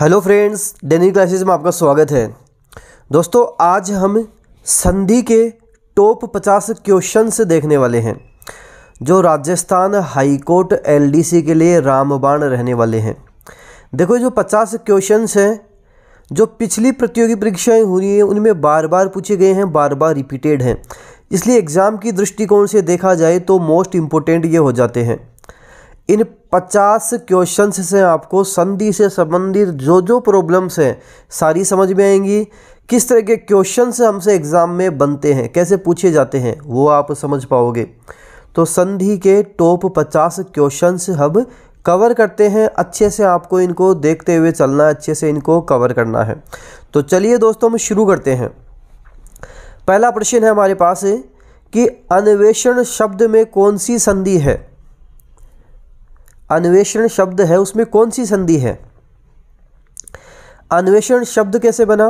hello friends डेनी classes में आपका स्वागत है दोस्तों आज हम संधि के टॉप पचास क्वेश्चन से देखने वाले हैं जो राजस्थान हाईकोर्ट एलडीसी के लिए रामबाण रहने वाले हैं देखो जो पचास क्वेश्चंस हैं जो पिछली प्रतियोगी परीक्षाएं हुई हैं उनमें बार बार पूछे गए हैं बार बार रिपीटेड हैं इसलिए एग्ज़ाम की दृष्टिकोण से देखा जाए तो मोस्ट इम्पोर्टेंट ये हो जाते हैं इन पचास क्वेश्चन से आपको संधि से संबंधित जो जो प्रॉब्लम्स हैं सारी समझ में आएंगी किस तरह के क्वेश्चन हमसे एग्ज़ाम में बनते हैं कैसे पूछे जाते हैं वो आप समझ पाओगे तो संधि के टॉप पचास क्वेश्चन हम कवर करते हैं अच्छे से आपको इनको देखते हुए चलना है अच्छे से इनको कवर करना है तो चलिए दोस्तों हम शुरू करते हैं पहला प्रश्न है हमारे पास कि अन्वेषण शब्द में कौन सी संधि है अन्वेषण शब्द है उसमें कौन सी संधि है अन्वेषण शब्द कैसे बना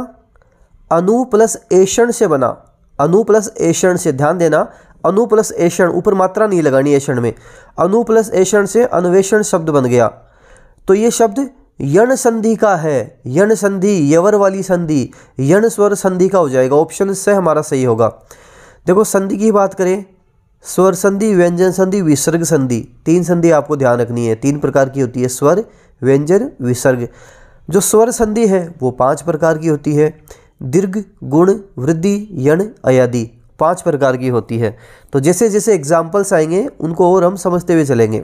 अनु प्लस एषण से बना अनु प्लस एषण से ध्यान देना अनु प्लस एषण ऊपर मात्रा नहीं लगानी एषण में अनु प्लस एषण से अन्वेषण शब्द बन गया तो ये शब्द यण संधि का है यण संधि यवर वाली संधि यण स्वर संधि का हो जाएगा ऑप्शन से हमारा सही होगा देखो संधि की बात करें स्वर संधि व्यंजन संधि विसर्ग संधि तीन संधि आपको ध्यान रखनी है तीन प्रकार की होती है स्वर व्यंजन विसर्ग जो स्वर संधि है वो पांच प्रकार की होती है दीर्घ गुण वृद्धि यण अयादि पांच प्रकार की होती है तो जैसे जैसे एग्जाम्पल्स आएंगे उनको और हम समझते हुए चलेंगे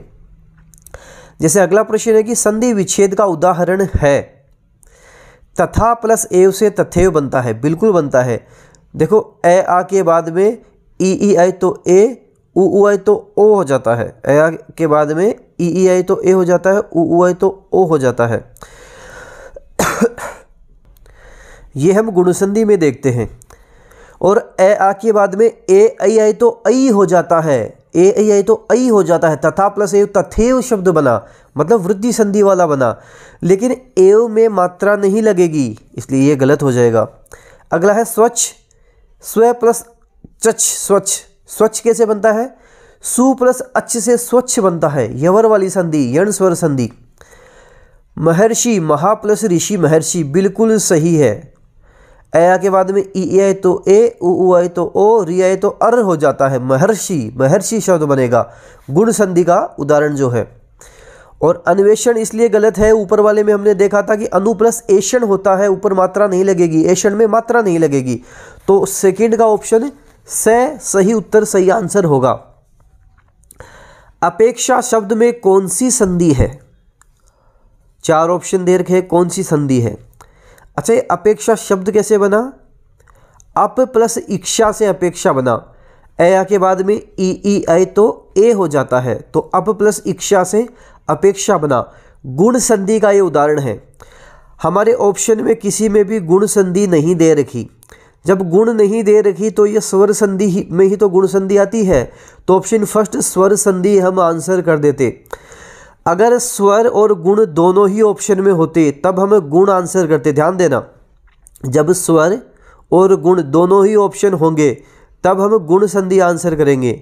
जैसे अगला प्रश्न है कि संधि विच्छेद का उदाहरण है तथा प्लस एव से तथेव बनता है बिल्कुल बनता है देखो ए आ के बाद में ई ई आई तो ए ऊ ऊ आई तो ओ हो जाता है ए के बाद में ई ई आई तो ए हो जाता है ऊ ऊ आई तो ओ हो जाता है ये हम गुणसंधि में देखते हैं और ए आ के बाद में ए आई आई तो आई हो जाता है ए आई आई तो आई हो जाता है तथा प्लस एव तथेव शब्द बना मतलब वृद्धि संधि वाला बना लेकिन एव में मात्रा नहीं लगेगी इसलिए ये गलत हो जाएगा अगला है स्वच्छ स्व प्लस चच स्वच्छ स्वच्छ कैसे बनता है सु प्लस अच्छ से स्वच्छ बनता है यवर वाली संधि यण स्वर संधि महर्षि महा प्लस ऋषि महर्षि बिल्कुल सही है अया के बाद में ई आए तो ए ऊ आए तो ओ री आए तो अर हो जाता है महर्षि महर्षि शब्द बनेगा गुण संधि का उदाहरण जो है और अन्वेषण इसलिए गलत है ऊपर वाले में हमने देखा था कि अनु प्लस एशन होता है ऊपर मात्रा नहीं लगेगी एशन में मात्रा नहीं लगेगी तो सेकेंड का ऑप्शन से सही उत्तर सही आंसर होगा अपेक्षा शब्द में कौन सी संधि है चार ऑप्शन दे रखे कौन सी संधि है अच्छा ये अपेक्षा शब्द कैसे बना अप प्लस इच्छा से अपेक्षा बना ए आ के बाद में ई ई आई तो ए हो जाता है तो अप प्लस इच्छा से अपेक्षा बना गुण संधि का ये उदाहरण है हमारे ऑप्शन में किसी में भी गुण संधि नहीं दे रखी जब गुण नहीं दे रखी तो ये स्वर संधि ही में ही तो गुण संधि आती है तो ऑप्शन फर्स्ट स्वर संधि हम आंसर कर देते अगर स्वर और गुण दोनों ही ऑप्शन में होते तब हम गुण आंसर करते ध्यान देना जब स्वर और गुण दोनों ही ऑप्शन होंगे तब हम गुण संधि आंसर करेंगे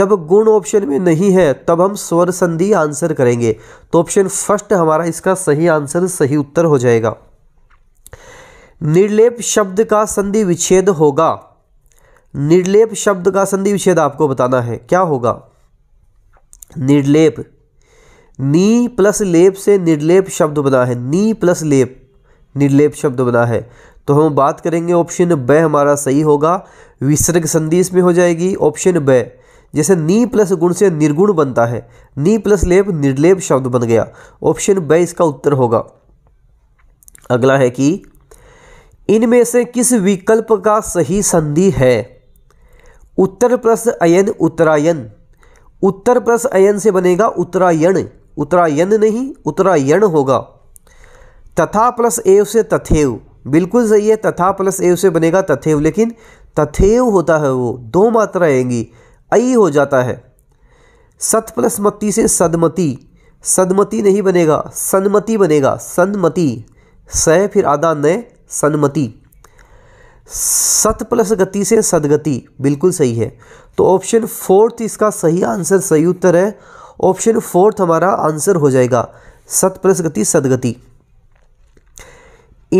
जब गुण ऑप्शन में नहीं है तब हम स्वर संधि आंसर करेंगे तो ऑप्शन फर्स्ट हमारा इसका सही आंसर सही उत्तर हो जाएगा निर्लेप शब्द का संधि विच्छेद होगा निर्लेप शब्द का संधि विच्छेद आपको बताना है क्या होगा निर्लेप नी प्लस लेप से निर्लेप शब्द बना है नी प्लस लेप निर्लेप शब्द बना है तो हम बात करेंगे ऑप्शन ब हमारा सही होगा विसर्ग संधि इसमें हो जाएगी ऑप्शन ब जैसे नी प्लस गुण से निर्गुण बनता है नी प्लस लेप निर्लेप शब्द बन गया ऑप्शन ब इसका उत्तर होगा अगला है कि इनमें से किस विकल्प का सही संधि है उत्तर प्लस अयन उत्तरायण उत्तर प्लस अयन से बनेगा उत्तरायण उत्तरायण नहीं उत्तरायण होगा तथा प्लस एव से तथेव बिल्कुल सही है तथा प्लस एव से बनेगा तथेव लेकिन तथेव होता है वो दो मात्रा आएंगी अई हो जाता है सत प्लस मती से सदमति सदमति नहीं बनेगा सन्मति बनेगा सन्मति स फिर आधा नय सनमति सत प्लस गति से सदगति बिल्कुल सही है तो ऑप्शन फोर्थ इसका सही आंसर सही उत्तर है ऑप्शन फोर्थ हमारा आंसर हो जाएगा सत प्लस गति सदगति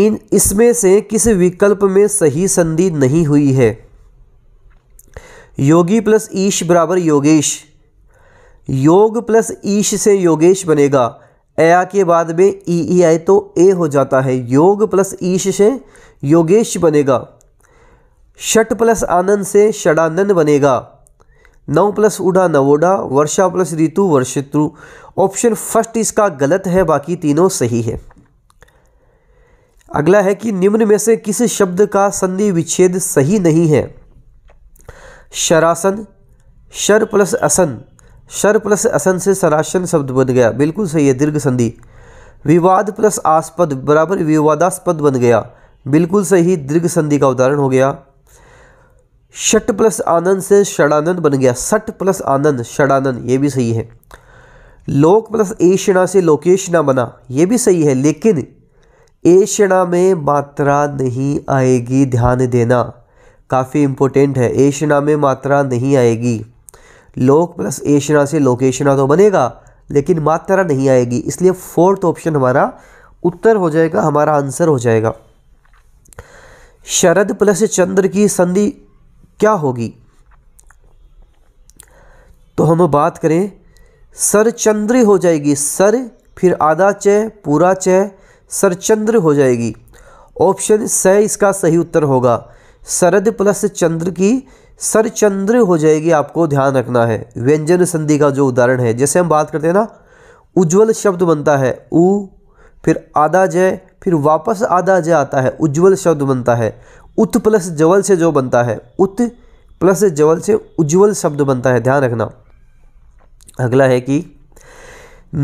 इन इसमें से किस विकल्प में सही संधि नहीं हुई है योगी प्लस ईश बराबर योगेश योग प्लस ईश से योगेश बनेगा आ के बाद में ई ई आई तो ए हो जाता है योग प्लस ईश से योगेश बनेगा षट प्लस आनंद से षडानंद बनेगा नौ प्लस उड़ा नवोडा वर्षा प्लस ऋतु वर्षित्रु ऑप्शन फर्स्ट इसका गलत है बाकी तीनों सही है अगला है कि निम्न में से किस शब्द का संधि विच्छेद सही नहीं है शरासन शर प्लस असन शर प्लस असन से सराशन शब्द बन गया बिल्कुल सही है दीर्घ संधि विवाद प्लस आस्पद बराबर विवादास्पद बन गया बिल्कुल सही दीर्घ संधि का उदाहरण हो गया शट प्लस आनंद से षडानंद बन गया सट प्लस आनंद षडानंद ये भी सही है लोक प्लस एषणा से लोकेशना बना ये भी सही है लेकिन एषणा में मात्रा नहीं आएगी ध्यान देना काफ़ी इम्पोर्टेंट है एषणा में मात्रा नहीं आएगी लोक प्लस एशरा से लोकेशरा तो बनेगा लेकिन मात्रा नहीं आएगी इसलिए फोर्थ ऑप्शन हमारा उत्तर हो जाएगा हमारा आंसर हो जाएगा शरद प्लस चंद्र की संधि क्या होगी तो हम बात करें सर चंद्र हो जाएगी सर फिर आधा चय पूरा चय चंद्र हो जाएगी ऑप्शन स इसका सही उत्तर होगा शरद प्लस चंद्र की सरचंद्र हो जाएगी आपको ध्यान रखना है व्यंजन संधि का जो उदाहरण है जैसे हम बात करते हैं ना उज्जवल शब्द बनता है उ फिर आधा जय फिर वापस आधा जय आता है उज्जवल शब्द बनता है उत प्लस जवल से जो बनता है उत प्लस जवल से उज्जवल शब्द बनता है ध्यान रखना अगला है कि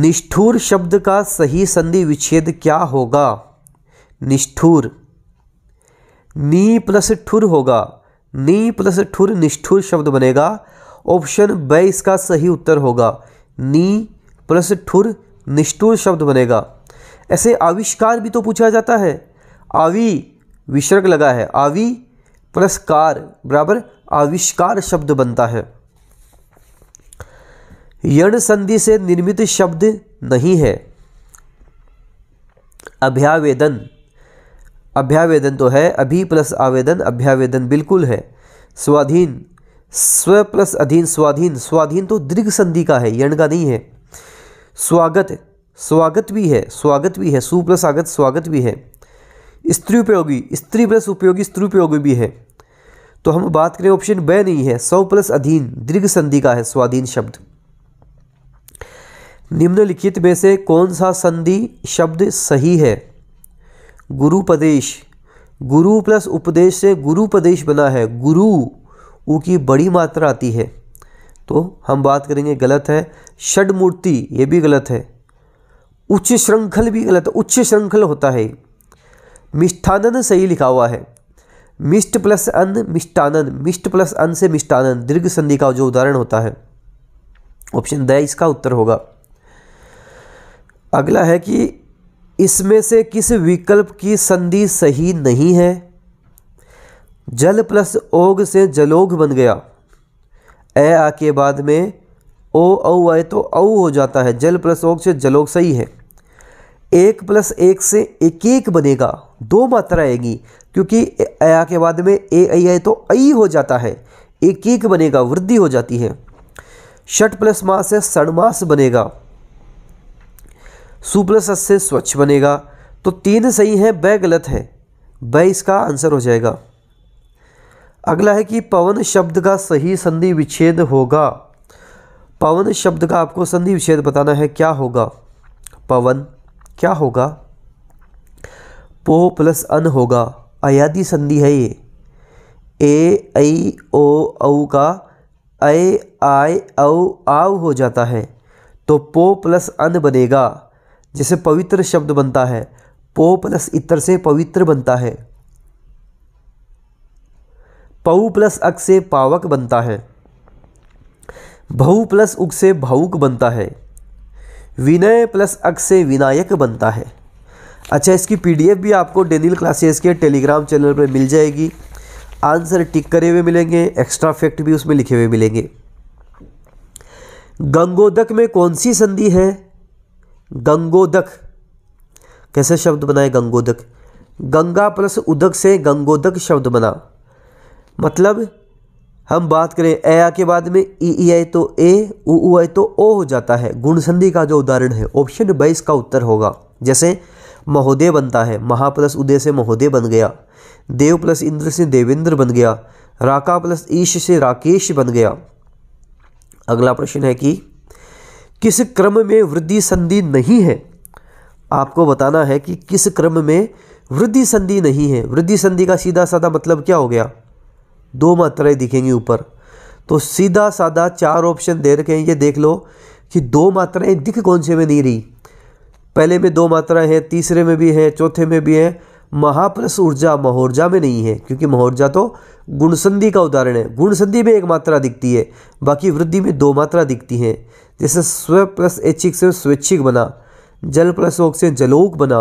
निष्ठुर शब्द का सही संधि विच्छेद क्या होगा निष्ठुर नी प्लस ठुर होगा नी प्लस ठुर निष्ठुर शब्द बनेगा ऑप्शन ब इसका सही उत्तर होगा नी प्लस ठुर निष्ठुर शब्द बनेगा ऐसे आविष्कार भी तो पूछा जाता है आवि विसर्ग लगा है आवि प्लस कार बराबर आविष्कार शब्द बनता है यण संधि से निर्मित शब्द नहीं है अभ्यावेदन अभ्यावेदन तो है अभी प्लस आवेदन अभ्यावेदन बिल्कुल है स्वाधीन स्व प्लस अधीन स्वाधीन स्वाधीन तो दीर्घ संधि का है यण का नहीं है स्वागत स्वागत भी है स्वागत भी है सु प्लस आगत स्वागत भी है स्त्री उपयोगी स्त्री प्लस उपयोगी स्त्री उपयोगी भी है तो हम बात करें ऑप्शन ब नहीं है सौ प्लस अधीन दीर्घ संधि का है स्वाधीन शब्द निम्नलिखित में से कौन सा संधि शब्द सही है गुरुपदेश गुरु प्लस उपदेश से गुरुपदेश बना है गुरु उ की बड़ी मात्रा आती है तो हम बात करेंगे गलत है षडमूर्ति ये भी गलत है उच्च श्रृंखल भी गलत है उच्च श्रृंखल होता है मिष्ठानन सही लिखा हुआ है मिष्ट प्लस अन्न मिष्टानन मिष्ट प्लस अन्न से मिष्टानन दीर्घ संधि का जो उदाहरण होता है ऑप्शन द इसका उत्तर होगा अगला है कि इसमें से किस विकल्प की संधि सही नहीं है जल प्लस ओग से जलोग बन गया ए आ के बाद में ओ औ आए तो औ हो जाता है जल प्लस ओग से जलोग सही है एक प्लस एक से एक एक बनेगा दो मात्रा आएगी क्योंकि आ के बाद में ए आई आए तो ऐ हो जाता है एक एक बनेगा वृद्धि हो जाती है षट प्लस मास से षण मास बनेगा सुप्लस से स्वच्छ बनेगा तो तीन सही है ब गलत है ब इसका आंसर हो जाएगा अगला है कि पवन शब्द का सही संधि विच्छेद होगा पवन शब्द का आपको संधि विच्छेद बताना है क्या होगा पवन क्या होगा पो प्लस अन होगा अयादी संधि है ये ए ऐ ओ औ का ए आय औ आव हो जाता है तो पो प्लस अन बनेगा जिसे पवित्र शब्द बनता है पो प्लस इतर से पवित्र बनता है पऊ प्लस अक से पावक बनता है भऊ प्लस उक से भावुक बनता है विनय प्लस अक से विनायक बनता है अच्छा इसकी पीडीएफ भी आपको डेनिल क्लासेस के टेलीग्राम चैनल पर मिल जाएगी आंसर टिक करे हुए मिलेंगे एक्स्ट्रा फैक्ट भी उसमें लिखे हुए मिलेंगे गंगोदक में कौन सी संधि है गंगोदक कैसे शब्द बनाए गंगोदक गंगा प्लस उदक से गंगोदक शब्द बना मतलब हम बात करें ए के बाद में ई ई आई तो ए ऊ ऊ आई तो ओ हो जाता है गुणसंधि का जो उदाहरण है ऑप्शन बाईस का उत्तर होगा जैसे महोदय बनता है महा प्लस उदय से महोदय बन गया देव प्लस इंद्र से देवेंद्र बन गया राका प्लस ईश से राकेश बन गया अगला प्रश्न है कि किस क्रम में वृद्धि संधि नहीं है आपको बताना है कि किस क्रम में वृद्धि संधि नहीं है वृद्धि संधि का सीधा साधा मतलब क्या हो गया दो मात्राएं दिखेंगी ऊपर तो सीधा साधा चार ऑप्शन दे रखे हैं ये देख लो कि दो मात्राएं दिख कौन से में नहीं रही पहले में दो मात्राएं हैं तीसरे में भी हैं चौथे में भी हैं महाप्रस ऊर्जा महोर्जा में नहीं है क्योंकि महोर्जा तो गुणसंधि का उदाहरण है गुणसंधि में एक मात्रा दिखती है बाकी वृद्धि में दो मात्रा दिखती हैं जैसे स्व प्लस ऐच्छिक से स्वैच्छिक बना जल प्लस ओक से जलोक बना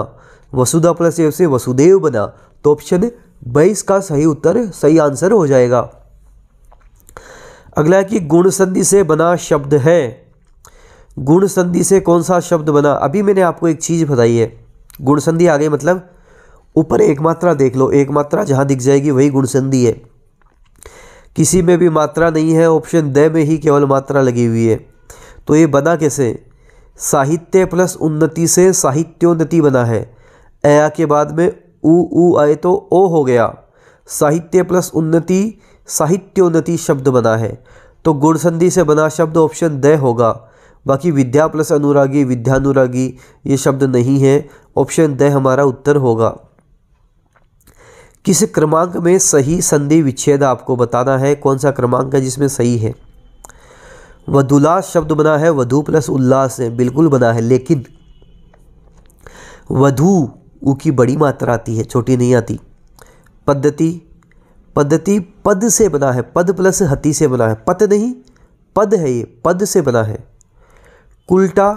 वसुधा प्लस एव से वसुदेव बना तो ऑप्शन बाईस का सही उत्तर सही आंसर हो जाएगा अगला कि गुण संधि से बना शब्द है गुण संधि से कौन सा शब्द बना अभी मैंने आपको एक चीज़ बताई है गुण संधि आगे मतलब ऊपर एक मात्रा देख लो एक मात्रा जहाँ दिख जाएगी वही गुण संधि है किसी में भी मात्रा नहीं है ऑप्शन द में ही केवल मात्रा लगी हुई है तो ये बना कैसे साहित्य प्लस उन्नति से साहित्योन्नति बना है अया के बाद में ऊ ऊ आए तो ओ हो गया साहित्य प्लस उन्नति साहित्योन्नति शब्द बना है तो गुण संधि से बना शब्द ऑप्शन द होगा बाकी विद्या प्लस अनुरागी विद्यानुरागी ये शब्द नहीं है ऑप्शन द हमारा उत्तर होगा किस क्रमांक में सही संधि विच्छेद आपको बताना है कौन सा क्रमांक है जिसमें सही है वधुलास शब्द बना है वधु प्लस उल्लास से बिल्कुल बना है लेकिन वधु ऊ की बड़ी मात्रा आती है छोटी नहीं आती पद्धति पद्धति पद से बना है पद प्लस हती से बना है पत नहीं पद है ये पद से बना है कुलटा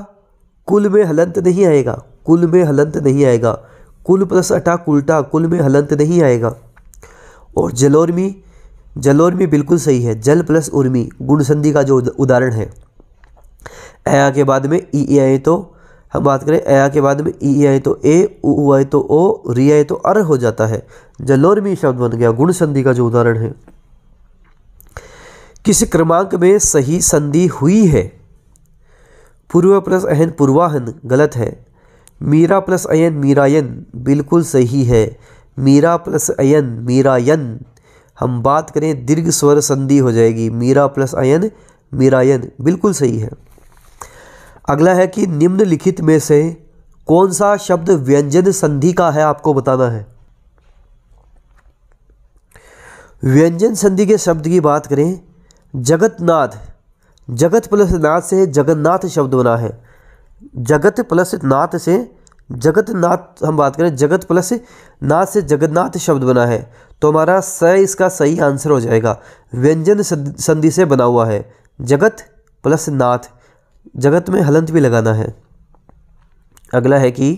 कुल में हलंत नहीं आएगा कुल में हलंत नहीं आएगा कुल प्लस अटा कुलटा कुल में हलंत नहीं आएगा और जलोर्मी जलोर्मी बिल्कुल सही है जल प्लस उर्मी गुण संधि का जो उदाहरण है अया के बाद में ई ए आए तो हम बात करें अया के बाद में ई आए तो ए ऊ आए तो ओ री आए तो अर हो जाता है जलोर्मी शब्द बन गया गुण संधि का जो उदाहरण है किस क्रमांक में सही संधि हुई है पूर्व प्लस अहन पूर्वाहन गलत है मीरा प्लस अयन मीरायन बिल्कुल सही है मीरा प्लस अयन मीरायन हम बात करें दीर्घ स्वर संधि हो जाएगी मीरा प्लस अयन मीरायन बिल्कुल सही है अगला है कि निम्नलिखित में से कौन सा शब्द व्यंजन संधि का है आपको बताना है व्यंजन संधि के शब्द की बात करें जगतनाथ जगत प्लस नाथ से जगन्नाथ शब्द बना है जगत प्लस नाथ से जगतनाथ हम बात करें जगत प्लस नाथ से जगतनाथ शब्द बना है तो हमारा स इसका सही आंसर हो जाएगा व्यंजन संधि से बना हुआ है जगत प्लस नाथ जगत में हलंत भी लगाना है अगला है कि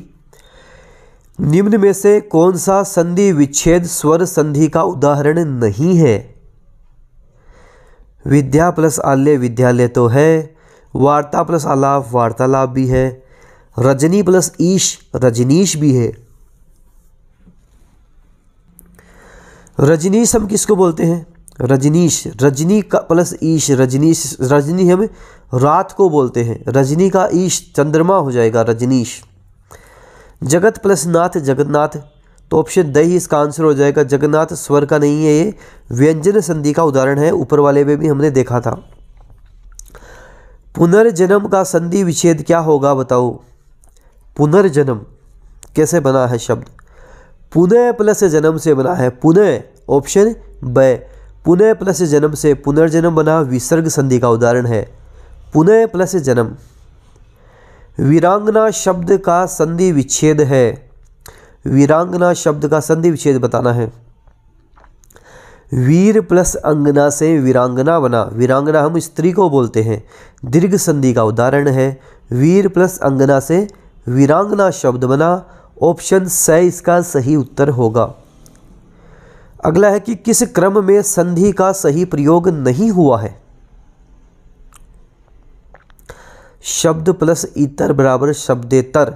निम्न में से कौन सा संधि विच्छेद स्वर संधि का उदाहरण नहीं है विद्या प्लस आल्य विद्यालय तो है वार्ता प्लस आलाप वार्तालाप भी है रजनी प्लस ईश रजनीश भी है रजनीश हम किसको बोलते हैं रजनीश रजनी का प्लस ईश रजनीश रजनी हम रात को बोलते हैं रजनी का ईश चंद्रमा हो जाएगा रजनीश जगत प्लस नाथ जगन्नाथ तो ऑप्शन दही इसका आंसर हो जाएगा जगन्नाथ स्वर का नहीं है ये व्यंजन संधि का उदाहरण है ऊपर वाले में भी हमने देखा था पुनर्जन्म का संधि विच्छेद क्या होगा बताओ पुनर्जन्म कैसे बना है शब्द पुनः प्लस जन्म से बना है पुनः ऑप्शन ब पुनः प्लस जन्म से पुनर्जन्म बना विसर्ग संधि का उदाहरण है पुनः प्लस जन्म वीरांगना शब्द का संधि विच्छेद है वीरांगना शब्द का संधि विच्छेद बताना है वीर प्लस अंगना से वीरांगना बना वीरांगना हम स्त्री को बोलते हैं दीर्घ संधि का उदाहरण है वीर प्लस अंगना से वीरांगना शब्द बना ऑप्शन स इसका सही उत्तर होगा अगला है कि किस क्रम में संधि का सही प्रयोग नहीं हुआ है शब्द प्लस इतर बराबर शब्देतर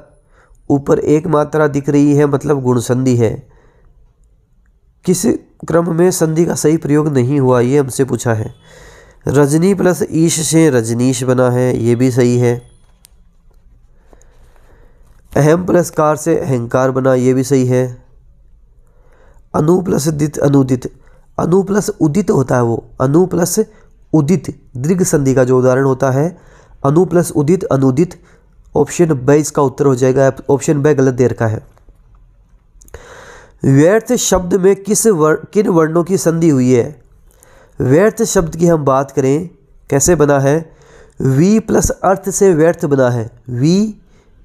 ऊपर एक मात्रा दिख रही है मतलब गुण संधि है किस क्रम में संधि का सही प्रयोग नहीं हुआ ये हमसे पूछा है रजनी प्लस ईश से रजनीश बना है ये भी सही है अहम प्लस कार से अहंकार बना ये भी सही है अनु प्लस दित अनुदित अनु प्लस उदित होता है वो अनु प्लस उदित दीर्घ संधि का जो उदाहरण होता है अनु प्लस उदित अनुदित ऑप्शन ब इसका उत्तर हो जाएगा ऑप्शन ब गलत देर का है व्यर्थ शब्द में किस वर, किन वर्णों की संधि हुई है व्यर्थ शब्द की हम बात करें कैसे बना है वी प्लस अर्थ से व्यर्थ बना है वी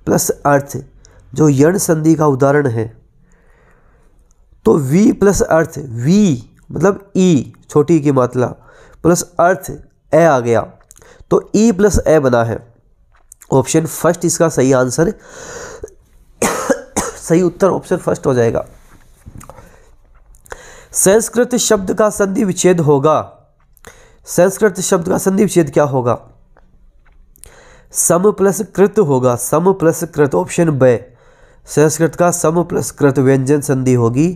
प्लस अर्थ जो यण संधि का उदाहरण है तो वी प्लस अर्थ वी मतलब ई e, छोटी की मात्रा प्लस अर्थ ए आ गया तो ई e प्लस ए बना है ऑप्शन फर्स्ट इसका सही आंसर सही उत्तर ऑप्शन फर्स्ट हो जाएगा संस्कृत शब्द का संधि विच्छेद होगा संस्कृत शब्द का संधि विच्छेद क्या होगा सम प्लस कृत होगा सम प्लस कृत ऑप्शन ब संस्कृत का सम प्लस कृत व्यंजन संधि होगी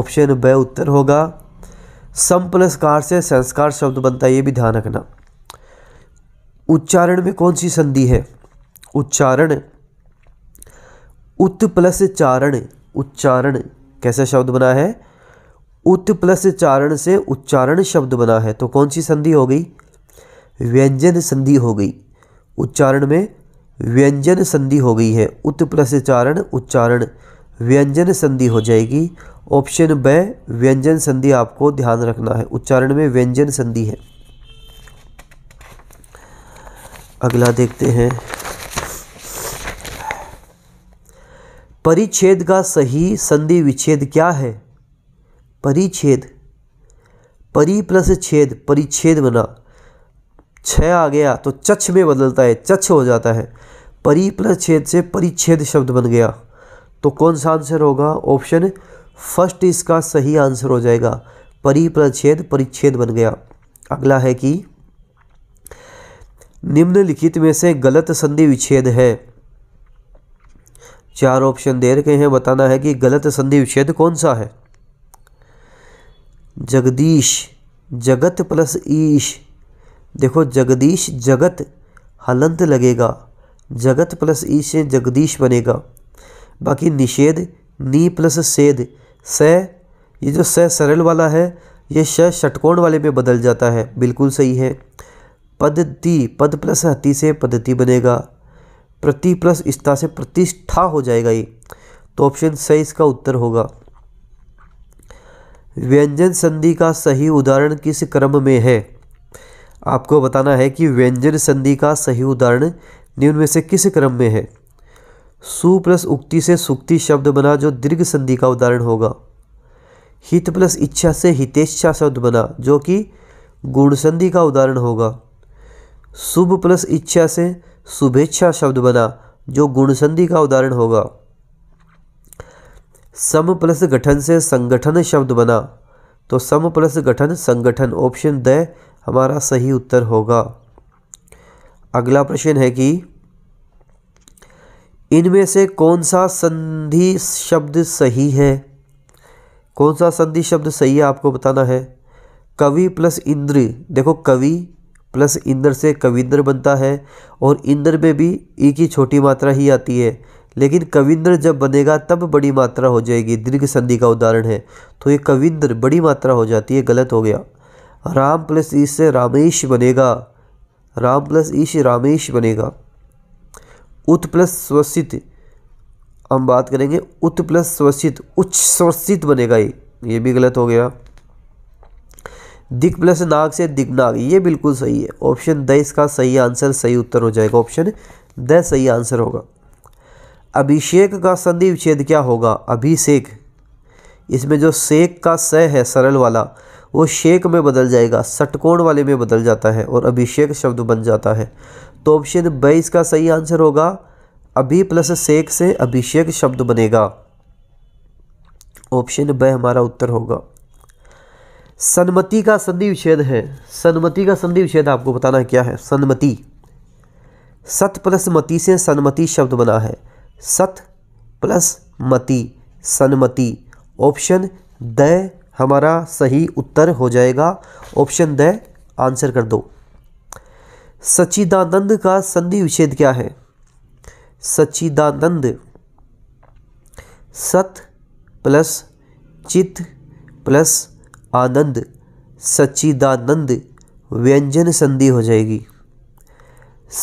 ऑप्शन ब उत्तर होगा सम प्लस कार से संस्कार शब्द बनता है ये भी ध्यान रखना उच्चारण में कौन सी संधि है उच्चारण उत प्लस चारण उच्चारण कैसा शब्द बना है उत प्लस चारण से उच्चारण शब्द बना है तो कौन सी संधि हो गई व्यंजन संधि हो गई उच्चारण में व्यंजन संधि हो गई है उत्प्रस्यचारण उच्चारण व्यंजन संधि हो जाएगी ऑप्शन ब व्यंजन संधि आपको ध्यान रखना है उच्चारण में व्यंजन संधि है अगला देखते हैं परिच्छेद का सही संधि विच्छेद क्या है परिच्छेद परि प्लस छेद परिच्छेद बना छ आ गया तो चछ में बदलता है चछ हो जाता है परी प्लस छेद से परिच्छेद शब्द बन गया तो कौन सा आंसर होगा ऑप्शन फर्स्ट इसका सही आंसर हो जाएगा परी परिच्छेद परिच्छेद बन गया अगला है कि निम्नलिखित में से गलत संधि विच्छेद है चार ऑप्शन दे रखे हैं बताना है कि गलत संधि विच्छेद कौन सा है जगदीश जगत प्लस ईश देखो जगदीश जगत हलंत लगेगा जगत प्लस ई से जगदीश बनेगा बाकी निषेध नी प्लस सेद स ये जो स सरल वाला है ये श षटकोण वाले में बदल जाता है बिल्कुल सही है पद्धति पद प्लस हति से पद्धति बनेगा प्रति प्लस इस्ता से प्रतिष्ठा हो जाएगा ये तो ऑप्शन स इसका उत्तर होगा व्यंजन संधि का सही उदाहरण किस क्रम में है आपको बताना है कि व्यंजन संधि का सही उदाहरण निम्न में से किस क्रम में है सु प्लस उक्ति से सुक्ति शब्द बना जो दीर्घ संधि का उदाहरण होगा हित प्लस इच्छा से हितेच्छा शब्द बना जो कि गुण संधि का उदाहरण होगा शुभ प्लस इच्छा से शुभेच्छा शब्द बना जो गुण संधि का उदाहरण होगा सम प्लस गठन से संगठन शब्द बना तो सम प्लस गठन संगठन ऑप्शन द हमारा सही उत्तर होगा अगला प्रश्न है कि इनमें से कौन सा संधि शब्द सही है कौन सा संधि शब्द सही है आपको बताना है कवि प्लस इंद्र देखो कवि प्लस इंद्र से कविंद्र बनता है और इंद्र में भी ई की छोटी मात्रा ही आती है लेकिन कविंद्र जब बनेगा तब बड़ी मात्रा हो जाएगी दीर्घ संधि का उदाहरण है तो ये कविंद्र बड़ी मात्रा हो जाती है गलत हो गया राम प्लस ईश से रामेश बनेगा राम प्लस ईश रामेश बनेगा उत प्लस स्वसित हम बात करेंगे उत प्लस स्वसित उच्च स्वसित बनेगा ये ये भी गलत हो गया दिग प्लस नाग से दिग्नाग ये बिल्कुल सही है ऑप्शन द इसका सही आंसर सही उत्तर हो जाएगा ऑप्शन द सही आंसर होगा अभिषेक का संधि विच्छेद क्या होगा अभिषेक इसमें जो सेक का स है सरल वाला वो शेक में बदल जाएगा सटकोण वाले में बदल जाता है और अभिषेक शब्द बन जाता है तो ऑप्शन ब इसका सही आंसर होगा अभी प्लस शेक से अभिषेक शब्द बनेगा ऑप्शन ब हमारा उत्तर होगा सन्मति का संधि विच्छेद है सन्मति का संधि विच्छेद आपको बताना क्या है सन्मति सत प्लस मति से सन्मति शब्द बना है सत प्लस मति सन्मति ऑप्शन द हमारा सही उत्तर हो जाएगा ऑप्शन द आंसर कर दो सच्चिदानंद का संधि विच्छेद क्या है सच्चिदानंद सत प्लस चित प्लस आनंद सच्चिदानंद व्यंजन संधि हो जाएगी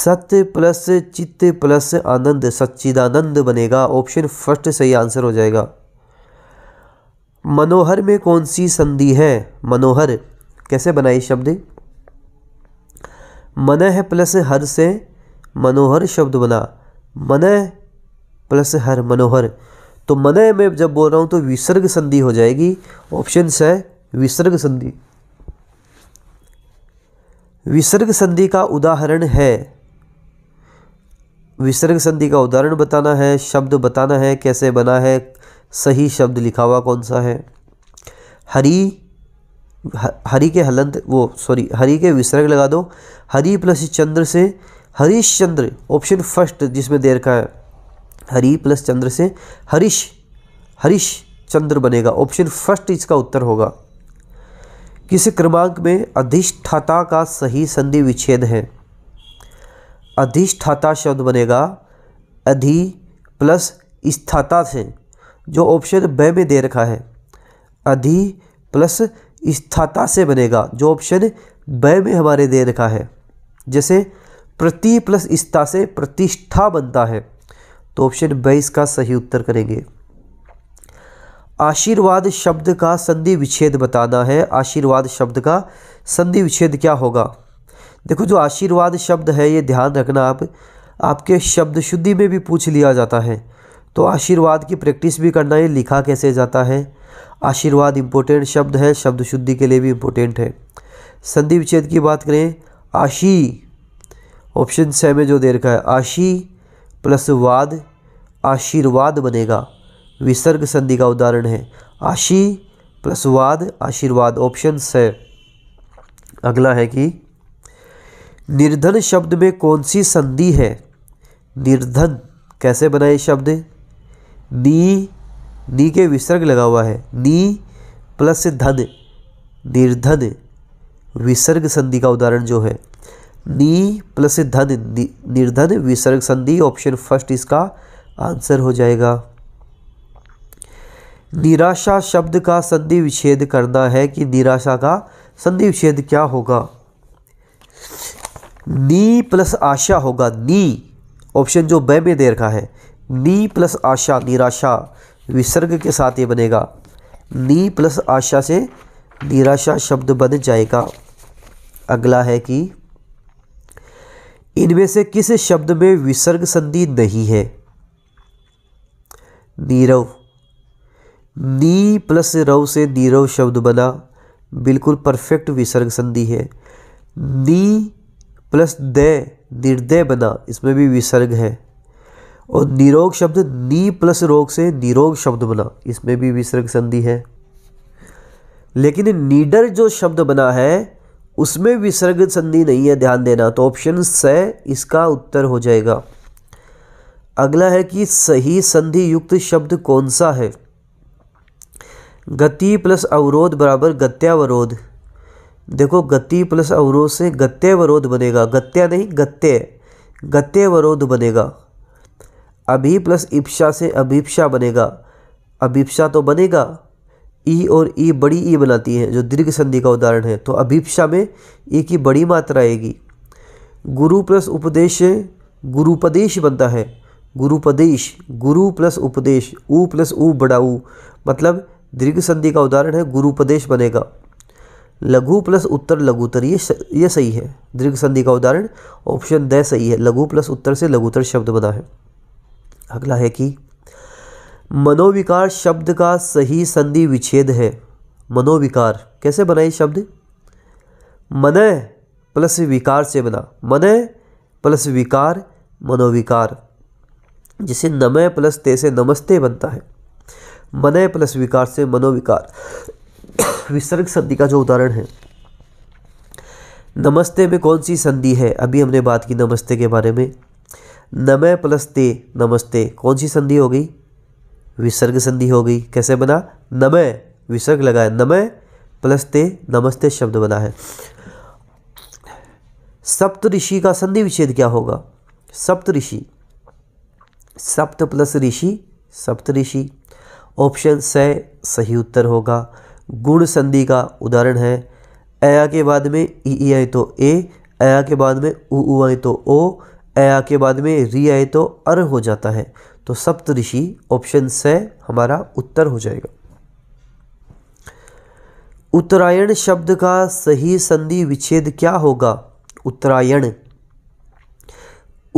सत्य प्लस चित्त प्लस आनंद सच्चिदानंद बनेगा ऑप्शन फर्स्ट सही आंसर हो जाएगा मनोहर में कौन सी संधि है मनोहर कैसे बनाई शब्द मन है प्लस हर से मनोहर शब्द बना मन प्लस हर मनोहर तो मन में जब बोल रहा हूँ तो विसर्ग संधि हो जाएगी ऑप्शन है विसर्ग संधि विसर्ग संधि का उदाहरण है विसर्ग संधि का उदाहरण बताना है शब्द बताना है कैसे बना है सही शब्द लिखा हुआ कौन सा है हरी हरी के हलंत वो सॉरी हरी के विसर्ग लगा दो हरी प्लस चंद्र से चंद्र ऑप्शन फर्स्ट जिसमें देर का है हरी प्लस चंद्र से हरीश हरीश चंद्र बनेगा ऑप्शन फर्स्ट इसका उत्तर होगा किस क्रमांक में अधिष्ठाता का सही संधि विच्छेद है अधिष्ठाता शब्द बनेगा अधि प्लस स्थाता से जो ऑप्शन ब में दे रखा है अधि प्लस स्थाता से बनेगा जो ऑप्शन ब में हमारे दे रखा है जैसे प्रति प्लस इस्ता से प्रतिष्ठा बनता है तो ऑप्शन ब इसका सही उत्तर करेंगे आशीर्वाद शब्द का संधि विच्छेद बताना है आशीर्वाद शब्द का संधि विच्छेद क्या होगा देखो जो आशीर्वाद शब्द है ये ध्यान रखना आप आपके शब्द शुद्धि में भी पूछ लिया जाता है तो आशीर्वाद की प्रैक्टिस भी करना है लिखा कैसे जाता है आशीर्वाद इम्पोर्टेंट शब्द है शब्द शुद्धि के लिए भी इम्पोर्टेंट है संधि विच्छेद की बात करें आशी ऑप्शन छः में जो दे रखा है आशी प्लस वाद आशीर्वाद बनेगा विसर्ग संधि का उदाहरण है आशी प्लस वाद आशीर्वाद ऑप्शन है अगला है कि निर्धन शब्द में कौन सी संधि है निर्धन कैसे बनाए शब्द दी दी के विसर्ग लगा हुआ है दी प्लस धन निर्धन विसर्ग संधि का उदाहरण जो है नी प्लस धन निर्धन विसर्ग संधि ऑप्शन फर्स्ट इसका आंसर हो जाएगा निराशा शब्द का संधि विच्छेद करना है कि निराशा का संधि विच्छेद क्या होगा नी प्लस आशा होगा नी ऑप्शन जो बे में दे रखा है नी प्लस आशा निराशा विसर्ग के साथ ये बनेगा नी प्लस आशा से निराशा शब्द बन जाएगा अगला है कि इनमें से किस शब्द में विसर्ग संधि नहीं है नीरव नी प्लस रव से नीरव शब्द बना बिल्कुल परफेक्ट विसर्ग संधि है नी प्लस दय निर्दय बना इसमें भी विसर्ग है और निरोग शब्द नी प्लस रोग से निरोग शब्द बना इसमें भी विसर्ग संधि है लेकिन नीडर जो शब्द बना है उसमें विसर्ग संधि नहीं है ध्यान देना तो ऑप्शन स इसका उत्तर हो जाएगा अगला है कि सही संधि युक्त शब्द कौन सा है गति प्लस अवरोध बराबर गत्यावरोध देखो गति प्लस अवरोध से गत्यवरोध बनेगा गत्या नहीं गत्य गत्यवरोध बनेगा अभी प्लस इप्शा से अभिप्सा बनेगा अभिप्सा तो बनेगा ई और ई बड़ी ई बनाती है जो दीर्घ संधि का उदाहरण है तो अभिप्सा में ई की बड़ी मात्रा आएगी गुरु प्लस उपदेश गुरुपदेश बनता है गुरुपदेश गुरु प्लस उपदेश ऊ प्लस ऊ बड़ा ऊ मतलब दीर्घ संधि का उदाहरण है गुरुपदेश बनेगा लघु प्लस उत्तर लघुतर ये ये सही है दीर्घ संधि का उदाहरण ऑप्शन द सही है लघु प्लस उत्तर से लघुतर शब्द बना है अगला है कि मनोविकार शब्द का सही संधि विच्छेद है मनोविकार कैसे बना ये शब्द मनय प्लस विकार से बना मनय प्लस विकार मनोविकार जिसे नमय प्लस ते से नमस्ते बनता है मनय प्लस विकार से मनोविकार विसर्ग संधि का जो उदाहरण है नमस्ते में कौन सी संधि है अभी हमने बात की नमस्ते के बारे में नमय प्लस ते नमस्ते कौन सी संधि हो गई विसर्ग संधि हो गई कैसे बना नमय विसर्ग लगा है नमय प्लस ते नमस्ते शब्द बना है सप्त ऋषि का संधि विच्छेद क्या होगा सप्त ऋषि सप्त प्लस ऋषि सप्त ऋषि ऑप्शन स सही उत्तर होगा गुण संधि का उदाहरण है अया के बाद में ई आए तो ए अया के बाद में ऊ आए तो ओ अया के बाद में री आए तो अर हो जाता है तो सप्तऋषि ऑप्शन स हमारा उत्तर हो जाएगा उत्तरायण शब्द का सही संधि विच्छेद क्या होगा उत्तरायण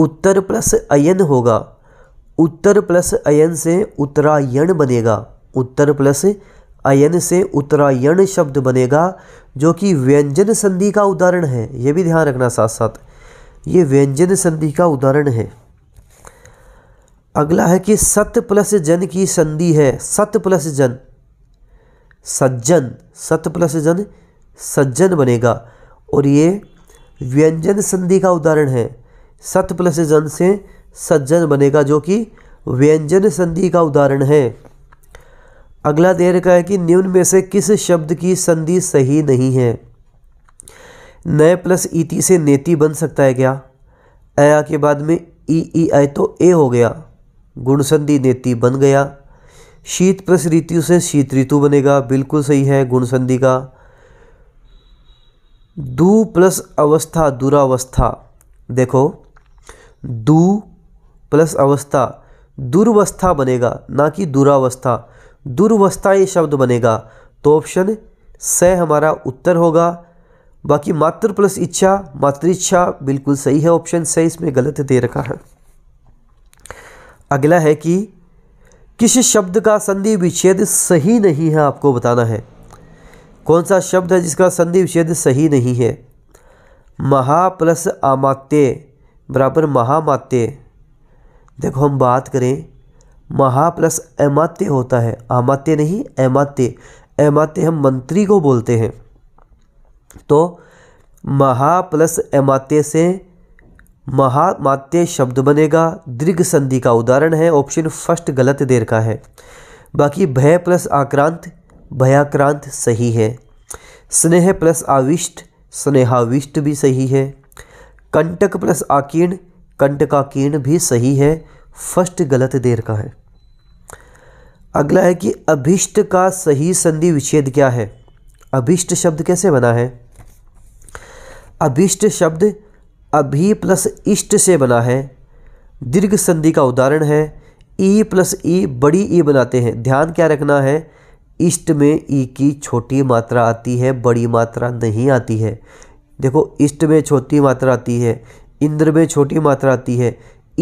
उत्तर प्लस अयन होगा उत्तर प्लस अयन से उत्तरायण बनेगा उत्तर प्लस अयन से उत्तरायण शब्द बनेगा जो कि व्यंजन संधि का उदाहरण है यह भी ध्यान रखना साथ साथ ये व्यंजन संधि का उदाहरण है अगला है कि सत्य प्लस जन की संधि है सत प्लस जन सज्जन सत प्लस जन सज्जन बनेगा और ये व्यंजन संधि का उदाहरण है सत प्लस जन से सज्जन बनेगा जो कि व्यंजन संधि का उदाहरण है अगला दे रखा है कि निम्न में से किस शब्द की संधि सही नहीं है नए प्लस ई टी से नेति बन सकता है क्या अया के बाद में ई ई आई तो ए हो गया गुणसंधि नेति बन गया शीत प्लस ऋतु से शीत ऋतु बनेगा बिल्कुल सही है गुणसंधि का दू प्लस अवस्था दुरावस्था देखो दू प्लस अवस्था दुर्वस्था बनेगा ना कि दुरावस्था दुर्वस्था ये शब्द बनेगा तो ऑप्शन स हमारा उत्तर होगा बाकी मात्र प्लस इच्छा मात्र इच्छा बिल्कुल सही है ऑप्शन से इसमें गलत दे रखा है अगला है कि किस शब्द का संधि विच्छेद सही नहीं है आपको बताना है कौन सा शब्द है जिसका संधि विच्छेद सही नहीं है महा प्लस आमात्य बराबर महामात्य देखो हम बात करें महा प्लस अमात्य होता है आमात्य नहीं अमात्य अमात्य हम मंत्री को बोलते हैं तो महा प्लस एमात्य से महामात्य शब्द बनेगा दीर्घ संधि का उदाहरण है ऑप्शन फर्स्ट गलत देर का है बाकी भय प्लस आक्रांत भयाक्रांत सही है स्नेह प्लस आविष्ट स्नेहाविष्ट भी सही है कंटक प्लस आकीर्ण कंटकाकीर्ण भी सही है फर्स्ट गलत देर का है अगला है कि अभिष्ट का सही संधि विच्छेद क्या है अभिष्ट शब्द कैसे बना है अभिष्ट शब्द अभी प्लस इष्ट से बना है दीर्घ संधि का उदाहरण है ई प्लस ई बड़ी ई बनाते हैं ध्यान क्या रखना है इष्ट में ई की छोटी मात्रा आती है बड़ी मात्रा नहीं आती है देखो इष्ट में छोटी मात्रा आती है इंद्र में छोटी मात्रा आती है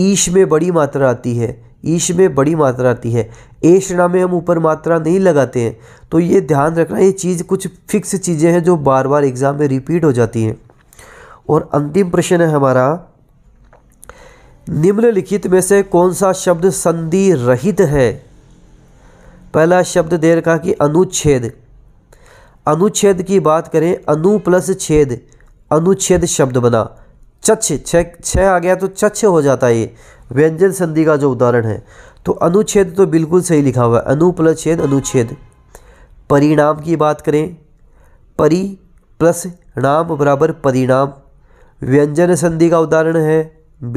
ईश में बड़ी मात्रा आती है ईश में बड़ी मात्रा आती है ऐशणा में हम ऊपर मात्रा नहीं लगाते हैं तो ये ध्यान रखना ये चीज़ कुछ फिक्स चीज़ें हैं जो बार बार एग्ज़ाम में रिपीट हो जाती हैं और अंतिम प्रश्न है हमारा निम्नलिखित में से कौन सा शब्द संधि रहित है पहला शब्द दे रखा कि अनुच्छेद अनुच्छेद की बात करें अनु प्लस छेद अनुच्छेद शब्द बना चछ छ आ गया तो चछ हो जाता है ये व्यंजन संधि का जो उदाहरण है तो अनुच्छेद तो बिल्कुल सही लिखा हुआ है अनु प्लस छेद अनुच्छेद परिणाम की बात करें परि प्लस नाम बराबर परिणाम व्यंजन संधि का उदाहरण है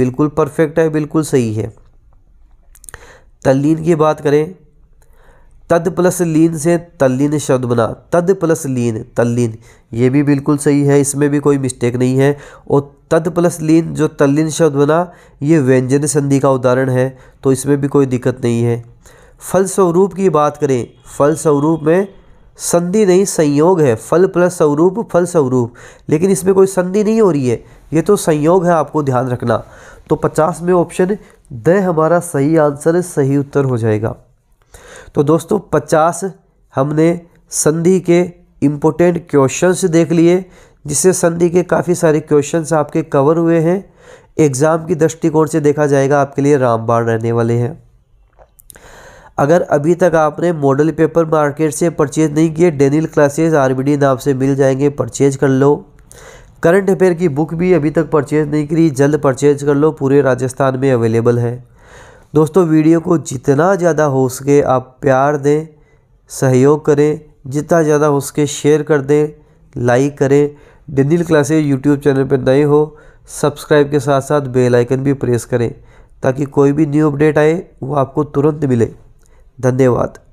बिल्कुल परफेक्ट है बिल्कुल सही है तल्लीन की बात करें तद प्लस लीन से तल्लीन शब्द बना तद प्लस लीन तल्लीन ये भी बिल्कुल सही है इसमें भी कोई मिस्टेक नहीं है और तद प्लस लीन जो तल्लीन शब्द बना ये व्यंजन संधि का उदाहरण है तो इसमें भी कोई दिक्कत नहीं है फल स्वरूप की बात करें फल स्वरूप में संधि नहीं संयोग है फल प्लस स्वरूप फल स्वरूप लेकिन इसमें कोई संधि नहीं हो रही है ये तो संयोग है आपको ध्यान रखना तो पचास में ऑप्शन द हमारा सही आंसर सही उत्तर हो जाएगा तो दोस्तों पचास हमने संधि के इम्पोर्टेंट क्वेश्चंस देख लिए जिससे संधि के काफ़ी सारे क्वेश्चंस आपके कवर हुए हैं एग्ज़ाम की दृष्टिकोण से देखा जाएगा आपके लिए रामबाण रहने वाले हैं अगर अभी तक आपने मॉडल पेपर मार्केट से परचेज नहीं किए डेनिल क्लासेस आरबीडी नाम से मिल जाएंगे परचेज कर लो करंट अफेयर की बुक भी अभी तक परचेज नहीं करी जल्द परचेज कर लो पूरे राजस्थान में अवेलेबल है दोस्तों वीडियो को जितना ज़्यादा हो सके आप प्यार दें सहयोग करें जितना ज़्यादा हो सके शेयर कर दें लाइक करें डिजिटल क्लासेज यूट्यूब चैनल पर नए हो सब्सक्राइब के साथ साथ बेल आइकन भी प्रेस करें ताकि कोई भी न्यू अपडेट आए वो आपको तुरंत मिले धन्यवाद